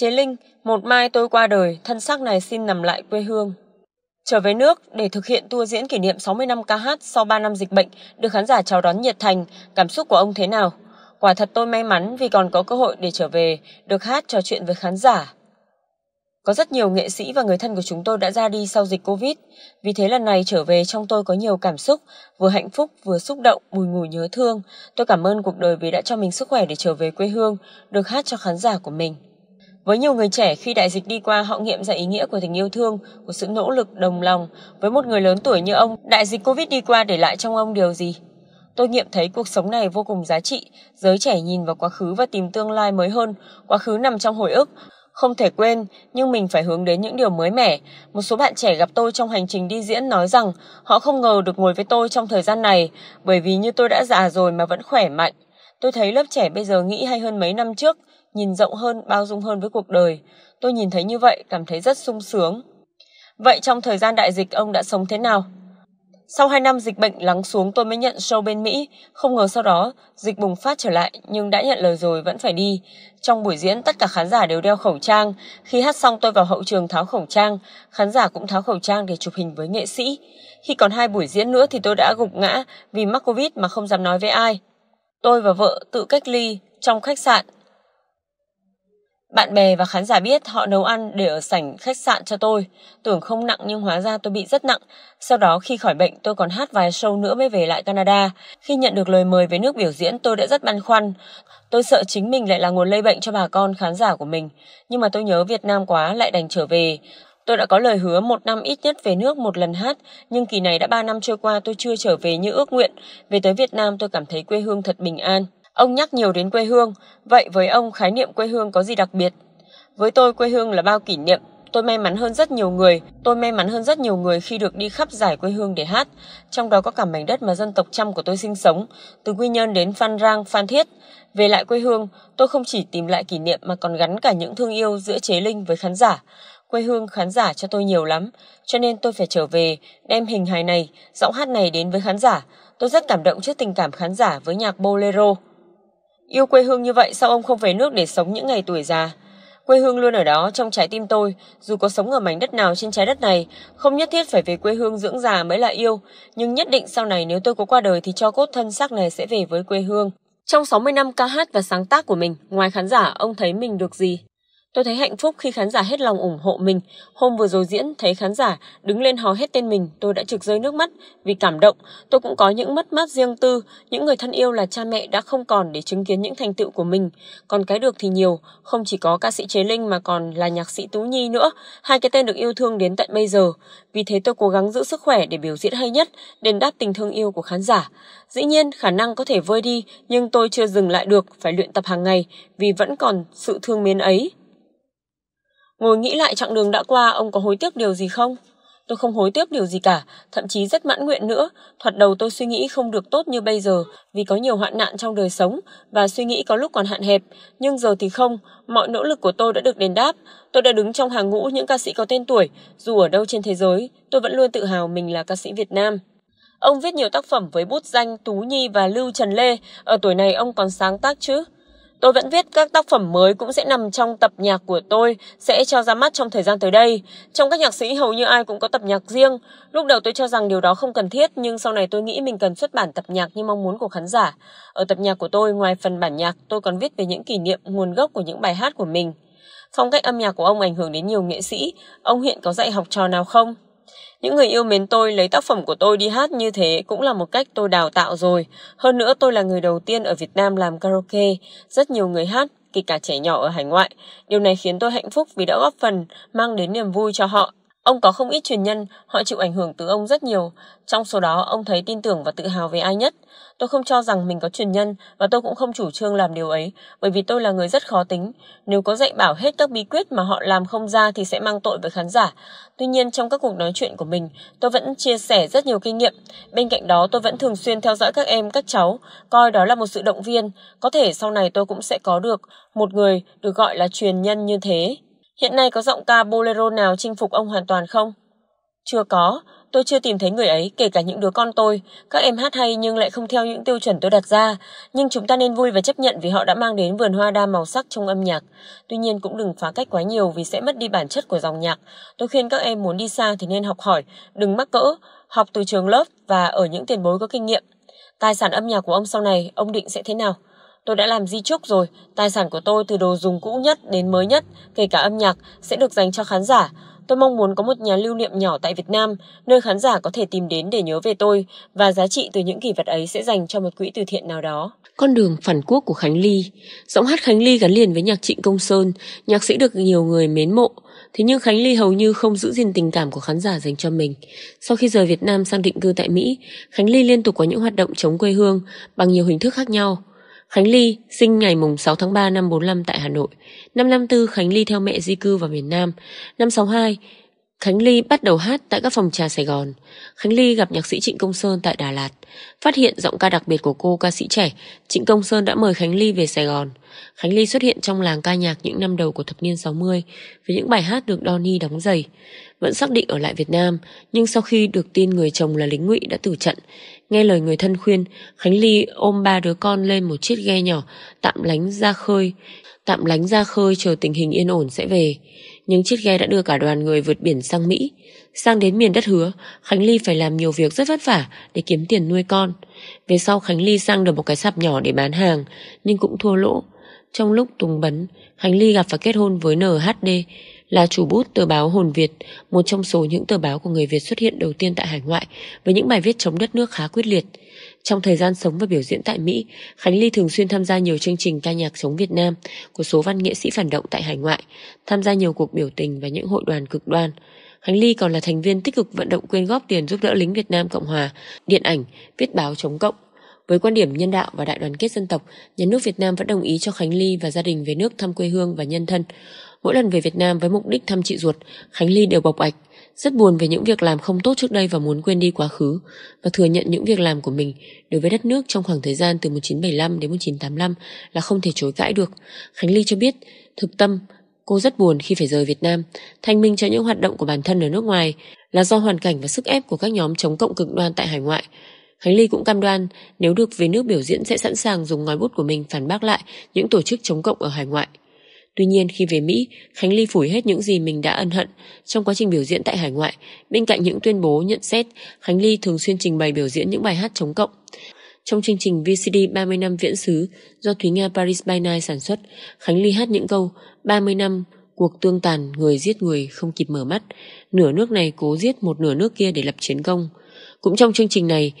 Chế Linh, một mai tôi qua đời, thân xác này xin nằm lại quê hương. Trở về nước để thực hiện tour diễn kỷ niệm 60 năm ca hát sau 3 năm dịch bệnh, được khán giả chào đón nhiệt thành, cảm xúc của ông thế nào? Quả thật tôi may mắn vì còn có cơ hội để trở về, được hát trò chuyện với khán giả. Có rất nhiều nghệ sĩ và người thân của chúng tôi đã ra đi sau dịch Covid, vì thế lần này trở về trong tôi có nhiều cảm xúc, vừa hạnh phúc vừa xúc động, mùi ngùi nhớ thương. Tôi cảm ơn cuộc đời vì đã cho mình sức khỏe để trở về quê hương, được hát cho khán giả của mình. Với nhiều người trẻ, khi đại dịch đi qua, họ nghiệm ra ý nghĩa của tình yêu thương, của sự nỗ lực đồng lòng. Với một người lớn tuổi như ông, đại dịch Covid đi qua để lại trong ông điều gì? Tôi nghiệm thấy cuộc sống này vô cùng giá trị, giới trẻ nhìn vào quá khứ và tìm tương lai mới hơn, quá khứ nằm trong hồi ức, không thể quên, nhưng mình phải hướng đến những điều mới mẻ. Một số bạn trẻ gặp tôi trong hành trình đi diễn nói rằng họ không ngờ được ngồi với tôi trong thời gian này, bởi vì như tôi đã già rồi mà vẫn khỏe mạnh. Tôi thấy lớp trẻ bây giờ nghĩ hay hơn mấy năm trước, nhìn rộng hơn, bao dung hơn với cuộc đời. Tôi nhìn thấy như vậy cảm thấy rất sung sướng. Vậy trong thời gian đại dịch ông đã sống thế nào? Sau 2 năm dịch bệnh lắng xuống tôi mới nhận show bên Mỹ, không ngờ sau đó dịch bùng phát trở lại nhưng đã nhận lời rồi vẫn phải đi. Trong buổi diễn tất cả khán giả đều đeo khẩu trang, khi hát xong tôi vào hậu trường tháo khẩu trang, khán giả cũng tháo khẩu trang để chụp hình với nghệ sĩ. Khi còn hai buổi diễn nữa thì tôi đã gục ngã vì mắc Covid mà không dám nói với ai. Tôi và vợ tự cách ly trong khách sạn bạn bè và khán giả biết họ nấu ăn để ở sảnh khách sạn cho tôi. Tưởng không nặng nhưng hóa ra tôi bị rất nặng. Sau đó khi khỏi bệnh tôi còn hát vài show nữa mới về lại Canada. Khi nhận được lời mời về nước biểu diễn tôi đã rất băn khoăn. Tôi sợ chính mình lại là nguồn lây bệnh cho bà con khán giả của mình. Nhưng mà tôi nhớ Việt Nam quá lại đành trở về. Tôi đã có lời hứa một năm ít nhất về nước một lần hát, nhưng kỳ này đã ba năm trôi qua tôi chưa trở về như ước nguyện. Về tới Việt Nam tôi cảm thấy quê hương thật bình an. Ông nhắc nhiều đến quê hương, vậy với ông khái niệm quê hương có gì đặc biệt? Với tôi quê hương là bao kỷ niệm, tôi may mắn hơn rất nhiều người, tôi may mắn hơn rất nhiều người khi được đi khắp giải quê hương để hát, trong đó có cả mảnh đất mà dân tộc Chăm của tôi sinh sống, từ Quy Nhơn đến Phan Rang, Phan Thiết. Về lại quê hương, tôi không chỉ tìm lại kỷ niệm mà còn gắn cả những thương yêu giữa chế linh với khán giả. Quê hương khán giả cho tôi nhiều lắm, cho nên tôi phải trở về, đem hình hài này, giọng hát này đến với khán giả. Tôi rất cảm động trước tình cảm khán giả với nhạc bolero. Yêu quê hương như vậy sao ông không về nước để sống những ngày tuổi già? Quê hương luôn ở đó trong trái tim tôi, dù có sống ở mảnh đất nào trên trái đất này, không nhất thiết phải về quê hương dưỡng già mới là yêu, nhưng nhất định sau này nếu tôi có qua đời thì cho cốt thân xác này sẽ về với quê hương. Trong 60 năm ca hát và sáng tác của mình, ngoài khán giả, ông thấy mình được gì? Tôi thấy hạnh phúc khi khán giả hết lòng ủng hộ mình. Hôm vừa rồi diễn thấy khán giả đứng lên hò hết tên mình, tôi đã trực rơi nước mắt vì cảm động. Tôi cũng có những mất mát riêng tư, những người thân yêu là cha mẹ đã không còn để chứng kiến những thành tựu của mình. Còn cái được thì nhiều, không chỉ có ca sĩ Chế Linh mà còn là nhạc sĩ Tú Nhi nữa, hai cái tên được yêu thương đến tận bây giờ. Vì thế tôi cố gắng giữ sức khỏe để biểu diễn hay nhất, đền đáp tình thương yêu của khán giả. Dĩ nhiên khả năng có thể vơi đi, nhưng tôi chưa dừng lại được, phải luyện tập hàng ngày vì vẫn còn sự thương mến ấy. Ngồi nghĩ lại chặng đường đã qua, ông có hối tiếc điều gì không? Tôi không hối tiếc điều gì cả, thậm chí rất mãn nguyện nữa. Thoạt đầu tôi suy nghĩ không được tốt như bây giờ vì có nhiều hoạn nạn trong đời sống và suy nghĩ có lúc còn hạn hẹp. Nhưng giờ thì không, mọi nỗ lực của tôi đã được đền đáp. Tôi đã đứng trong hàng ngũ những ca sĩ có tên tuổi. Dù ở đâu trên thế giới, tôi vẫn luôn tự hào mình là ca sĩ Việt Nam. Ông viết nhiều tác phẩm với bút danh Tú Nhi và Lưu Trần Lê. Ở tuổi này ông còn sáng tác chứ? Tôi vẫn viết các tác phẩm mới cũng sẽ nằm trong tập nhạc của tôi, sẽ cho ra mắt trong thời gian tới đây. Trong các nhạc sĩ hầu như ai cũng có tập nhạc riêng. Lúc đầu tôi cho rằng điều đó không cần thiết, nhưng sau này tôi nghĩ mình cần xuất bản tập nhạc như mong muốn của khán giả. Ở tập nhạc của tôi, ngoài phần bản nhạc, tôi còn viết về những kỷ niệm, nguồn gốc của những bài hát của mình. Phong cách âm nhạc của ông ảnh hưởng đến nhiều nghệ sĩ. Ông hiện có dạy học trò nào không? Những người yêu mến tôi lấy tác phẩm của tôi đi hát như thế cũng là một cách tôi đào tạo rồi. Hơn nữa tôi là người đầu tiên ở Việt Nam làm karaoke. Rất nhiều người hát kể cả trẻ nhỏ ở hải ngoại. Điều này khiến tôi hạnh phúc vì đã góp phần mang đến niềm vui cho họ. Ông có không ít truyền nhân, họ chịu ảnh hưởng từ ông rất nhiều. Trong số đó, ông thấy tin tưởng và tự hào về ai nhất. Tôi không cho rằng mình có truyền nhân và tôi cũng không chủ trương làm điều ấy, bởi vì tôi là người rất khó tính. Nếu có dạy bảo hết các bí quyết mà họ làm không ra thì sẽ mang tội với khán giả. Tuy nhiên, trong các cuộc nói chuyện của mình, tôi vẫn chia sẻ rất nhiều kinh nghiệm. Bên cạnh đó, tôi vẫn thường xuyên theo dõi các em, các cháu, coi đó là một sự động viên. Có thể sau này tôi cũng sẽ có được một người được gọi là truyền nhân như thế. Hiện nay có giọng ca bolero nào chinh phục ông hoàn toàn không? Chưa có, tôi chưa tìm thấy người ấy, kể cả những đứa con tôi. Các em hát hay nhưng lại không theo những tiêu chuẩn tôi đặt ra. Nhưng chúng ta nên vui và chấp nhận vì họ đã mang đến vườn hoa đa màu sắc trong âm nhạc. Tuy nhiên cũng đừng phá cách quá nhiều vì sẽ mất đi bản chất của dòng nhạc. Tôi khuyên các em muốn đi xa thì nên học hỏi, đừng mắc cỡ, học từ trường lớp và ở những tiền bối có kinh nghiệm. Tài sản âm nhạc của ông sau này, ông định sẽ thế nào? tôi đã làm di trúc rồi, tài sản của tôi từ đồ dùng cũ nhất đến mới nhất, kể cả âm nhạc, sẽ được dành cho khán giả. Tôi mong muốn có một nhà lưu niệm nhỏ tại Việt Nam, nơi khán giả có thể tìm đến để nhớ về tôi, và giá trị từ những kỷ vật ấy sẽ dành cho một quỹ từ thiện nào đó. Con đường phản quốc của Khánh Ly Giọng hát Khánh Ly gắn liền với nhạc Trịnh Công Sơn, nhạc sĩ được nhiều người mến mộ. Thế nhưng Khánh Ly hầu như không giữ gìn tình cảm của khán giả dành cho mình. Sau khi rời Việt Nam sang định cư tại Mỹ, Khánh Ly liên tục có những hoạt động chống quê hương bằng nhiều hình thức khác nhau. Khánh Ly sinh ngày 6 tháng 3 năm 45 tại Hà Nội. Năm 54 Khánh Ly theo mẹ di cư vào miền Nam. Năm 62 Khánh Ly bắt đầu hát tại các phòng trà Sài Gòn. Khánh Ly gặp nhạc sĩ Trịnh Công Sơn tại Đà Lạt. Phát hiện giọng ca đặc biệt của cô ca sĩ trẻ, Trịnh Công Sơn đã mời Khánh Ly về Sài Gòn. Khánh Ly xuất hiện trong làng ca nhạc những năm đầu của thập niên 60 với những bài hát được Donny đóng giày. Vẫn xác định ở lại Việt Nam, nhưng sau khi được tin người chồng là lính ngụy đã tử trận, nghe lời người thân khuyên, Khánh Ly ôm ba đứa con lên một chiếc ghe nhỏ tạm lánh ra khơi. Tạm lánh ra khơi chờ tình hình yên ổn sẽ về nhưng chiếc ghe đã đưa cả đoàn người vượt biển sang Mỹ. Sang đến miền đất hứa, Khánh Ly phải làm nhiều việc rất vất vả để kiếm tiền nuôi con. Về sau Khánh Ly sang được một cái sạp nhỏ để bán hàng, nhưng cũng thua lỗ. Trong lúc tùng bấn, Khánh Ly gặp và kết hôn với NHD, là chủ bút tờ báo Hồn Việt, một trong số những tờ báo của người Việt xuất hiện đầu tiên tại hải ngoại với những bài viết chống đất nước khá quyết liệt. Trong thời gian sống và biểu diễn tại Mỹ, Khánh Ly thường xuyên tham gia nhiều chương trình ca nhạc chống Việt Nam của số văn nghệ sĩ phản động tại hải ngoại, tham gia nhiều cuộc biểu tình và những hội đoàn cực đoan. Khánh Ly còn là thành viên tích cực vận động quyên góp tiền giúp đỡ lính Việt Nam Cộng Hòa, điện ảnh, viết báo chống cộng. Với quan điểm nhân đạo và đại đoàn kết dân tộc, nhà nước Việt Nam vẫn đồng ý cho Khánh Ly và gia đình về nước thăm quê hương và nhân thân. Mỗi lần về Việt Nam với mục đích thăm chị ruột, Khánh Ly đều bộc ạch rất buồn về những việc làm không tốt trước đây và muốn quên đi quá khứ và thừa nhận những việc làm của mình đối với đất nước trong khoảng thời gian từ 1975 đến 1985 là không thể chối cãi được. Khánh Ly cho biết, thực tâm, cô rất buồn khi phải rời Việt Nam, thanh minh cho những hoạt động của bản thân ở nước ngoài là do hoàn cảnh và sức ép của các nhóm chống cộng cực đoan tại hải ngoại. Khánh Ly cũng cam đoan nếu được về nước biểu diễn sẽ sẵn sàng dùng ngòi bút của mình phản bác lại những tổ chức chống cộng ở hải ngoại. Tuy nhiên khi về Mỹ, Khánh Ly phủi hết những gì mình đã ân hận. Trong quá trình biểu diễn tại hải ngoại, bên cạnh những tuyên bố nhận xét, Khánh Ly thường xuyên trình bày biểu diễn những bài hát chống cộng. Trong chương trình VCD 30 năm viễn xứ do Thúy Nga Paris by Night sản xuất, Khánh Ly hát những câu 30 năm cuộc tương tàn người giết người không kịp mở mắt, nửa nước này cố giết một nửa nước kia để lập chiến công. Cũng trong chương trình này,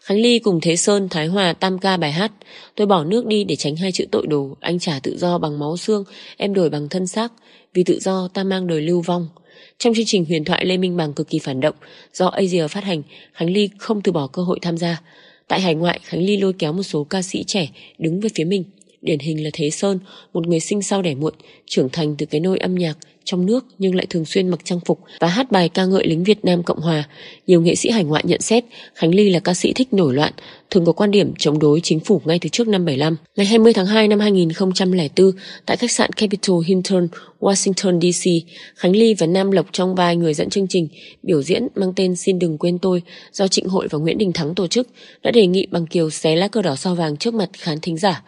Khánh Ly cùng Thế Sơn, Thái Hòa tam ca bài hát Tôi bỏ nước đi để tránh hai chữ tội đồ, anh trả tự do bằng máu xương, em đổi bằng thân xác, vì tự do ta mang đời lưu vong. Trong chương trình huyền thoại Lê Minh Bằng cực kỳ phản động, do Asia phát hành, Khánh Ly không từ bỏ cơ hội tham gia. Tại hải ngoại, Khánh Ly lôi kéo một số ca sĩ trẻ đứng về phía mình. Điển hình là Thế Sơn, một người sinh sau đẻ muộn, trưởng thành từ cái nôi âm nhạc, trong nước nhưng lại thường xuyên mặc trang phục và hát bài ca ngợi lính Việt Nam Cộng Hòa. Nhiều nghệ sĩ hải ngoại nhận xét Khánh Ly là ca sĩ thích nổi loạn, thường có quan điểm chống đối chính phủ ngay từ trước năm 75. Ngày 20 tháng 2 năm 2004, tại khách sạn Capitol Hilton, Washington DC, Khánh Ly và Nam Lộc trong vai người dẫn chương trình biểu diễn mang tên Xin đừng quên tôi do Trịnh Hội và Nguyễn Đình Thắng tổ chức đã đề nghị bằng kiều xé lá cờ đỏ sao vàng trước mặt khán thính giả.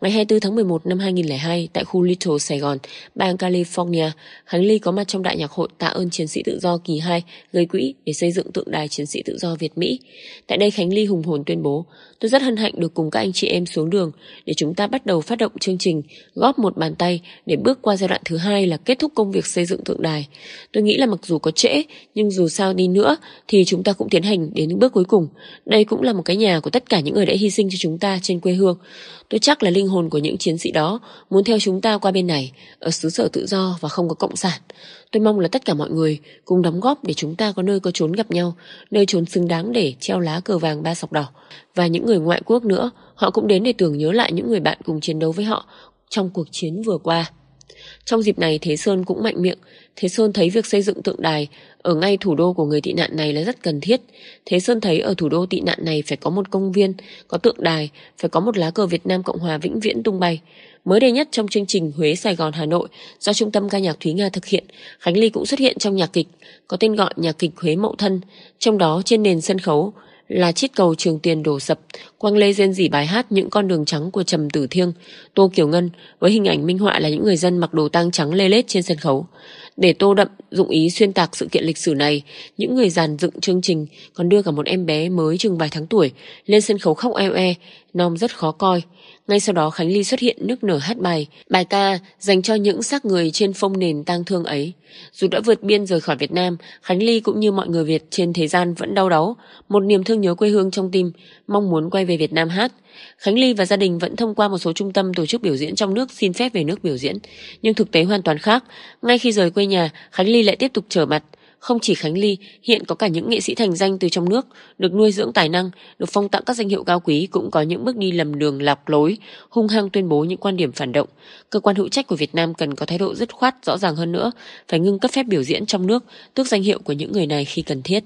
Ngày 24 tháng 11 năm 2002, tại khu Little Sài Gòn, bang California, Khánh Ly có mặt trong đại nhạc hội tạ ơn chiến sĩ tự do kỳ 2 gây quỹ để xây dựng tượng đài chiến sĩ tự do Việt Mỹ. Tại đây Khánh Ly hùng hồn tuyên bố, tôi rất hân hạnh được cùng các anh chị em xuống đường để chúng ta bắt đầu phát động chương trình góp một bàn tay để bước qua giai đoạn thứ hai là kết thúc công việc xây dựng tượng đài. Tôi nghĩ là mặc dù có trễ nhưng dù sao đi nữa thì chúng ta cũng tiến hành đến những bước cuối cùng. Đây cũng là một cái nhà của tất cả những người đã hy sinh cho chúng ta trên quê hương. Tôi chắc là linh hồn của những chiến sĩ đó muốn theo chúng ta qua bên này ở xứ sở tự do và không có cộng sản. Tôi mong là tất cả mọi người cùng đóng góp để chúng ta có nơi có trốn gặp nhau, nơi trốn xứng đáng để treo lá cờ vàng ba sọc đỏ. Và những người ngoại quốc nữa, họ cũng đến để tưởng nhớ lại những người bạn cùng chiến đấu với họ trong cuộc chiến vừa qua. Trong dịp này Thế Sơn cũng mạnh miệng, Thế Sơn thấy việc xây dựng tượng đài ở ngay thủ đô của người tị nạn này là rất cần thiết. Thế Sơn thấy ở thủ đô tị nạn này phải có một công viên, có tượng đài, phải có một lá cờ Việt Nam Cộng Hòa vĩnh viễn tung bay. Mới đây nhất trong chương trình Huế Sài Gòn Hà Nội do Trung tâm ca nhạc Thúy Nga thực hiện, Khánh Ly cũng xuất hiện trong nhạc kịch có tên gọi nhạc kịch Huế Mậu Thân, trong đó trên nền sân khấu là chiếc cầu trường tiền đổ sập, Quang Lê rên rỉ bài hát những con đường trắng của Trầm Tử Thiêng, Tô Kiều Ngân với hình ảnh minh họa là những người dân mặc đồ tang trắng lê lết trên sân khấu. Để tô đậm dụng ý xuyên tạc sự kiện lịch sử này, những người giàn dựng chương trình còn đưa cả một em bé mới chừng vài tháng tuổi lên sân khấu khóc eo e, nom rất khó coi. Ngay sau đó Khánh Ly xuất hiện nước nở hát bài, bài ca dành cho những xác người trên phong nền tang thương ấy. Dù đã vượt biên rời khỏi Việt Nam, Khánh Ly cũng như mọi người Việt trên thế gian vẫn đau đáu, một niềm thương nhớ quê hương trong tim, mong muốn quay về Việt Nam hát. Khánh Ly và gia đình vẫn thông qua một số trung tâm tổ chức biểu diễn trong nước xin phép về nước biểu diễn, nhưng thực tế hoàn toàn khác. Ngay khi rời quê nhà, Khánh Ly lại tiếp tục trở mặt. Không chỉ Khánh Ly, hiện có cả những nghệ sĩ thành danh từ trong nước, được nuôi dưỡng tài năng, được phong tặng các danh hiệu cao quý cũng có những bước đi lầm đường lạc lối, hung hăng tuyên bố những quan điểm phản động. Cơ quan hữu trách của Việt Nam cần có thái độ dứt khoát rõ ràng hơn nữa, phải ngưng cấp phép biểu diễn trong nước, tước danh hiệu của những người này khi cần thiết.